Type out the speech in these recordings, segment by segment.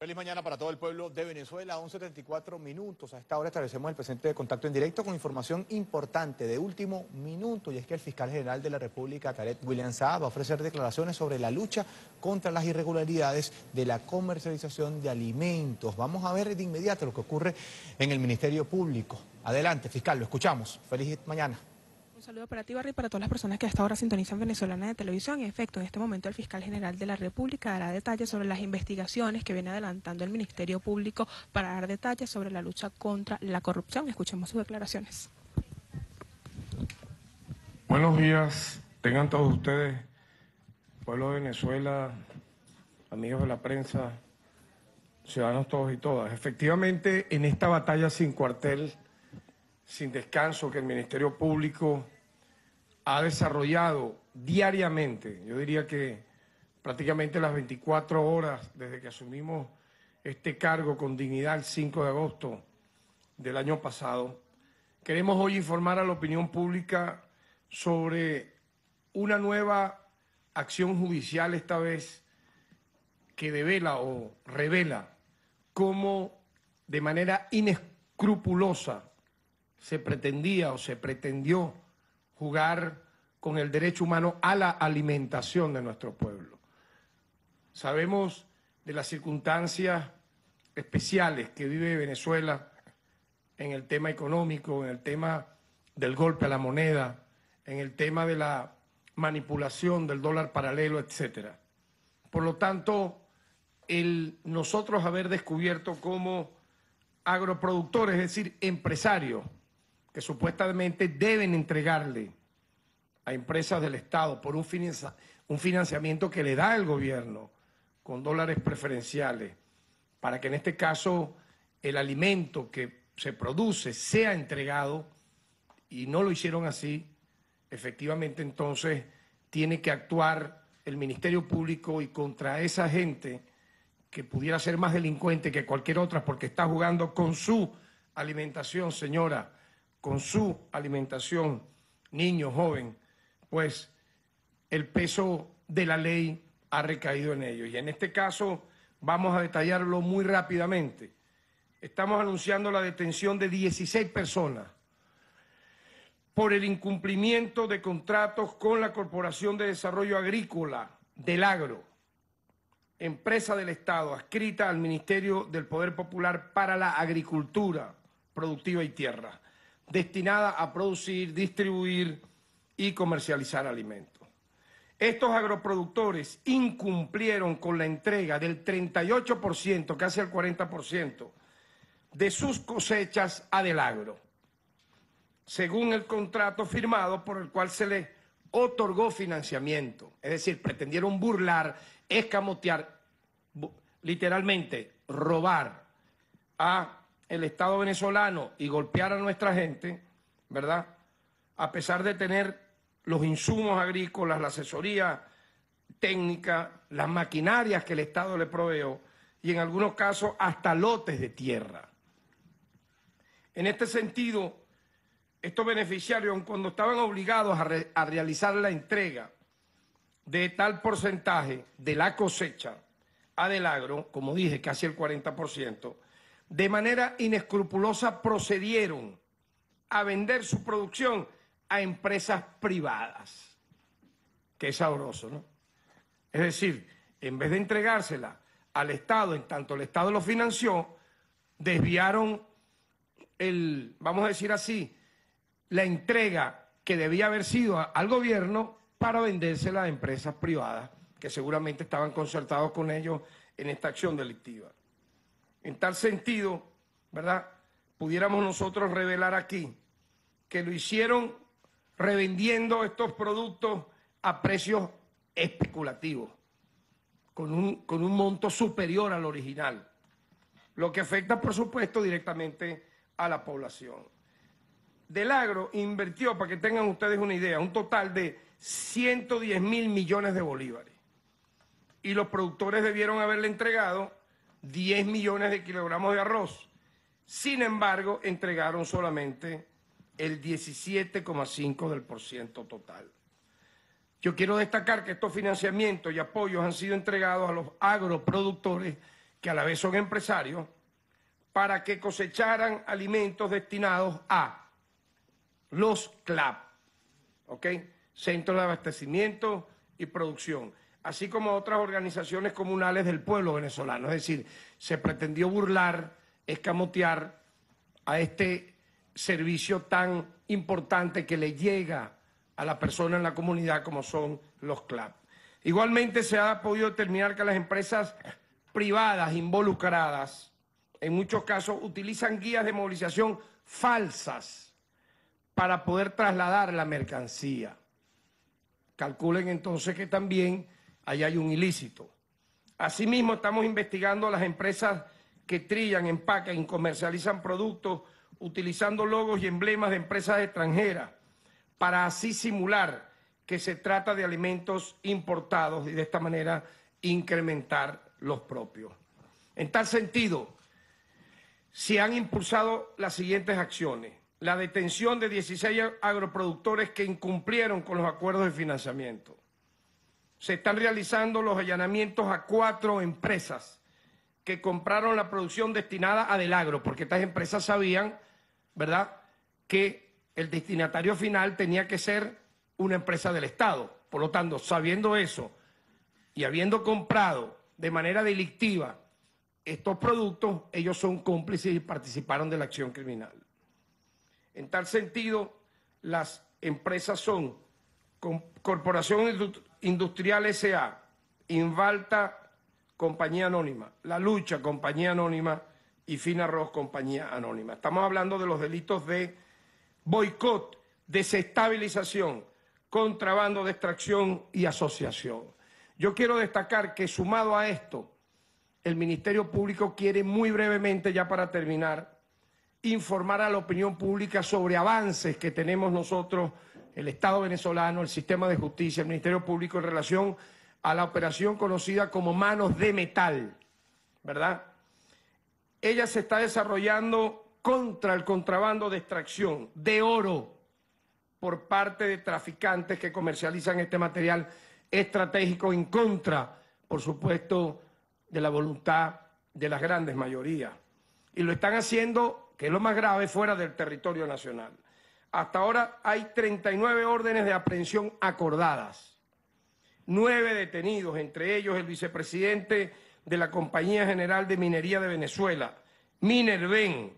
Feliz mañana para todo el pueblo de Venezuela, 11.34 minutos. A esta hora establecemos el presente de contacto en directo con información importante de último minuto, y es que el fiscal general de la República, Tarek William Saab, va a ofrecer declaraciones sobre la lucha contra las irregularidades de la comercialización de alimentos. Vamos a ver de inmediato lo que ocurre en el Ministerio Público. Adelante, fiscal, lo escuchamos. Feliz mañana saludo para ti, Barry, para todas las personas que hasta ahora sintonizan Venezolana de Televisión. En efecto, en este momento el fiscal general de la República dará detalles sobre las investigaciones que viene adelantando el Ministerio Público para dar detalles sobre la lucha contra la corrupción. Escuchemos sus declaraciones. Buenos días, tengan todos ustedes, pueblo de Venezuela, amigos de la prensa, ciudadanos todos y todas. Efectivamente, en esta batalla sin cuartel, sin descanso que el Ministerio Público ha desarrollado diariamente, yo diría que prácticamente las 24 horas desde que asumimos este cargo con dignidad el 5 de agosto del año pasado, queremos hoy informar a la opinión pública sobre una nueva acción judicial, esta vez que devela o revela cómo de manera inescrupulosa se pretendía o se pretendió jugar con el derecho humano a la alimentación de nuestro pueblo. Sabemos de las circunstancias especiales que vive Venezuela en el tema económico, en el tema del golpe a la moneda, en el tema de la manipulación del dólar paralelo, etcétera. Por lo tanto, el nosotros haber descubierto como agroproductores, es decir, empresarios, que supuestamente deben entregarle a empresas del Estado por un, un financiamiento que le da el gobierno con dólares preferenciales, para que en este caso el alimento que se produce sea entregado y no lo hicieron así, efectivamente entonces tiene que actuar el Ministerio Público y contra esa gente que pudiera ser más delincuente que cualquier otra porque está jugando con su alimentación, señora con su alimentación, niño, joven, pues el peso de la ley ha recaído en ellos. Y en este caso vamos a detallarlo muy rápidamente. Estamos anunciando la detención de 16 personas por el incumplimiento de contratos con la Corporación de Desarrollo Agrícola del Agro, empresa del Estado adscrita al Ministerio del Poder Popular para la Agricultura Productiva y Tierra destinada a producir, distribuir y comercializar alimentos. Estos agroproductores incumplieron con la entrega del 38%, casi el 40%, de sus cosechas a Delagro, según el contrato firmado por el cual se les otorgó financiamiento. Es decir, pretendieron burlar, escamotear, literalmente robar a el Estado venezolano y golpear a nuestra gente, ¿verdad? A pesar de tener los insumos agrícolas, la asesoría técnica, las maquinarias que el Estado le provee, y en algunos casos hasta lotes de tierra. En este sentido, estos beneficiarios, cuando estaban obligados a, a realizar la entrega de tal porcentaje de la cosecha a Delagro, como dije, casi el 40%, de manera inescrupulosa procedieron a vender su producción a empresas privadas. Que es sabroso, ¿no? Es decir, en vez de entregársela al Estado, en tanto el Estado lo financió, desviaron el, vamos a decir así, la entrega que debía haber sido al gobierno para vendérsela a empresas privadas que seguramente estaban concertados con ellos en esta acción delictiva. En tal sentido, ¿verdad? Pudiéramos nosotros revelar aquí que lo hicieron revendiendo estos productos a precios especulativos, con un, con un monto superior al original, lo que afecta, por supuesto, directamente a la población. Delagro invirtió, para que tengan ustedes una idea, un total de 110 mil millones de bolívares. Y los productores debieron haberle entregado 10 millones de kilogramos de arroz. Sin embargo, entregaron solamente el 17,5% total. Yo quiero destacar que estos financiamientos y apoyos han sido entregados a los agroproductores, que a la vez son empresarios, para que cosecharan alimentos destinados a los CLAP, ¿ok? de Abastecimiento y Producción así como otras organizaciones comunales del pueblo venezolano. Es decir, se pretendió burlar, escamotear a este servicio tan importante que le llega a la persona en la comunidad como son los CLAP. Igualmente se ha podido determinar que las empresas privadas involucradas en muchos casos utilizan guías de movilización falsas para poder trasladar la mercancía. Calculen entonces que también ahí hay un ilícito. Asimismo, estamos investigando a las empresas que trillan, empacan y comercializan productos utilizando logos y emblemas de empresas extranjeras para así simular que se trata de alimentos importados y de esta manera incrementar los propios. En tal sentido, se han impulsado las siguientes acciones. La detención de 16 agroproductores que incumplieron con los acuerdos de financiamiento se están realizando los allanamientos a cuatro empresas que compraron la producción destinada a Delagro, porque estas empresas sabían, ¿verdad?, que el destinatario final tenía que ser una empresa del Estado. Por lo tanto, sabiendo eso y habiendo comprado de manera delictiva estos productos, ellos son cómplices y participaron de la acción criminal. En tal sentido, las empresas son corporaciones... Industrial S.A., Invalta, Compañía Anónima, La Lucha, Compañía Anónima y Fina Compañía Anónima. Estamos hablando de los delitos de boicot, desestabilización, contrabando de extracción y asociación. Yo quiero destacar que sumado a esto, el Ministerio Público quiere muy brevemente, ya para terminar, informar a la opinión pública sobre avances que tenemos nosotros el Estado venezolano, el sistema de justicia, el Ministerio Público en relación a la operación conocida como manos de metal, ¿verdad? Ella se está desarrollando contra el contrabando de extracción de oro por parte de traficantes que comercializan este material estratégico en contra, por supuesto, de la voluntad de las grandes mayorías. Y lo están haciendo, que es lo más grave, fuera del territorio nacional. Hasta ahora hay 39 órdenes de aprehensión acordadas, nueve detenidos, entre ellos el vicepresidente de la Compañía General de Minería de Venezuela, Minerven,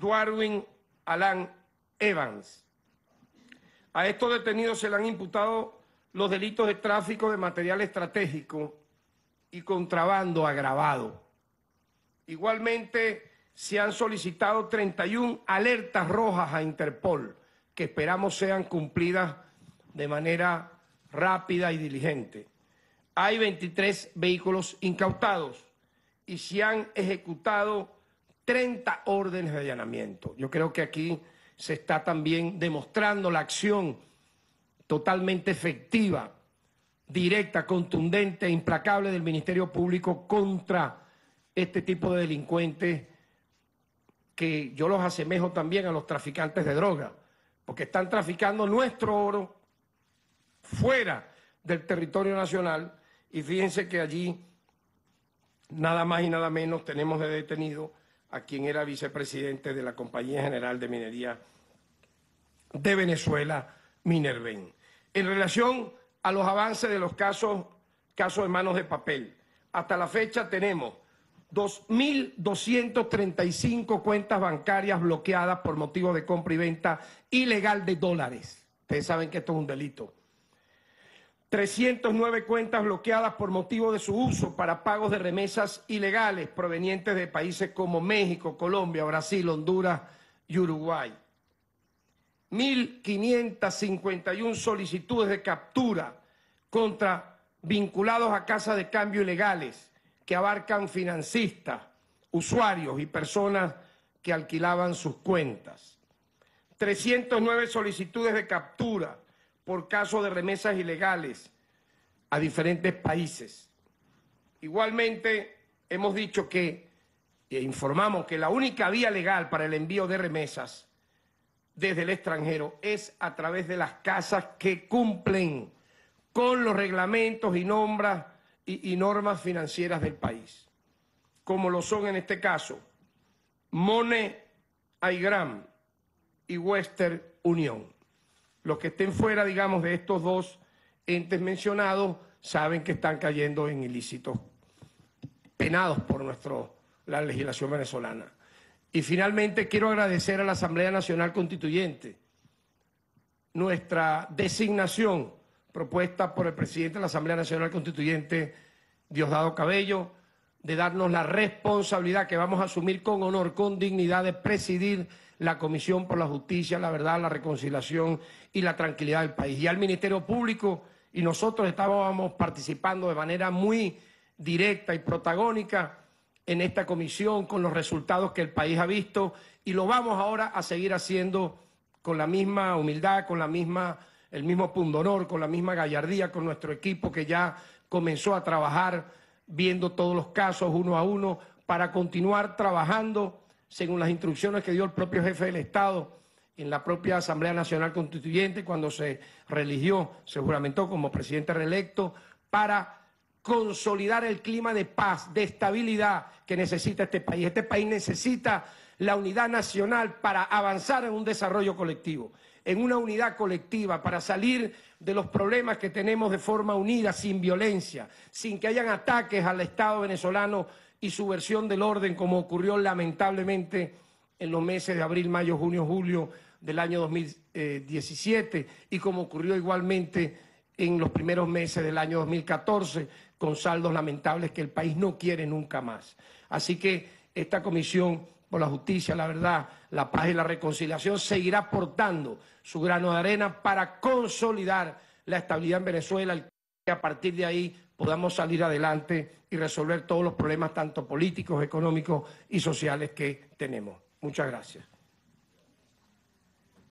Darwin Alan Evans. A estos detenidos se le han imputado los delitos de tráfico de material estratégico y contrabando agravado. Igualmente, se han solicitado 31 alertas rojas a Interpol, que esperamos sean cumplidas de manera rápida y diligente. Hay 23 vehículos incautados y se han ejecutado 30 órdenes de allanamiento. Yo creo que aquí se está también demostrando la acción totalmente efectiva, directa, contundente e implacable del Ministerio Público contra este tipo de delincuentes que yo los asemejo también a los traficantes de droga, porque están traficando nuestro oro fuera del territorio nacional y fíjense que allí nada más y nada menos tenemos de detenido a quien era vicepresidente de la Compañía General de Minería de Venezuela, Minerven. En relación a los avances de los casos, casos de manos de papel, hasta la fecha tenemos 2.235 cuentas bancarias bloqueadas por motivo de compra y venta ilegal de dólares. Ustedes saben que esto es un delito. 309 cuentas bloqueadas por motivo de su uso para pagos de remesas ilegales provenientes de países como México, Colombia, Brasil, Honduras y Uruguay. 1.551 solicitudes de captura contra vinculados a casas de cambio ilegales que abarcan financistas, usuarios y personas que alquilaban sus cuentas. 309 solicitudes de captura por caso de remesas ilegales a diferentes países. Igualmente, hemos dicho que, e informamos que la única vía legal para el envío de remesas desde el extranjero es a través de las casas que cumplen con los reglamentos y nombras y, normas financieras del país, como lo son en este caso Mone, Aigram y Western Union. Los que estén fuera, digamos, de estos dos entes mencionados saben que están cayendo en ilícitos penados por nuestro, la legislación venezolana. Y finalmente quiero agradecer a la Asamblea Nacional Constituyente nuestra designación propuesta por el presidente de la Asamblea Nacional Constituyente, Diosdado Cabello, de darnos la responsabilidad que vamos a asumir con honor, con dignidad, de presidir la Comisión por la Justicia, la Verdad, la Reconciliación y la Tranquilidad del país. Y al Ministerio Público, y nosotros estábamos participando de manera muy directa y protagónica en esta comisión con los resultados que el país ha visto y lo vamos ahora a seguir haciendo con la misma humildad, con la misma el mismo pundonor, con la misma gallardía, con nuestro equipo que ya comenzó a trabajar viendo todos los casos uno a uno para continuar trabajando según las instrucciones que dio el propio jefe del Estado en la propia Asamblea Nacional Constituyente cuando se religió, se juramentó como presidente reelecto, para consolidar el clima de paz, de estabilidad que necesita este país. Este país necesita la unidad nacional para avanzar en un desarrollo colectivo, en una unidad colectiva, para salir de los problemas que tenemos de forma unida, sin violencia, sin que hayan ataques al Estado venezolano y su versión del orden, como ocurrió lamentablemente en los meses de abril, mayo, junio, julio del año 2017 y como ocurrió igualmente en los primeros meses del año 2014, con saldos lamentables que el país no quiere nunca más. Así que esta comisión la justicia, la verdad, la paz y la reconciliación, seguirá aportando su grano de arena para consolidar la estabilidad en Venezuela, que a partir de ahí podamos salir adelante y resolver todos los problemas, tanto políticos, económicos y sociales que tenemos. Muchas gracias.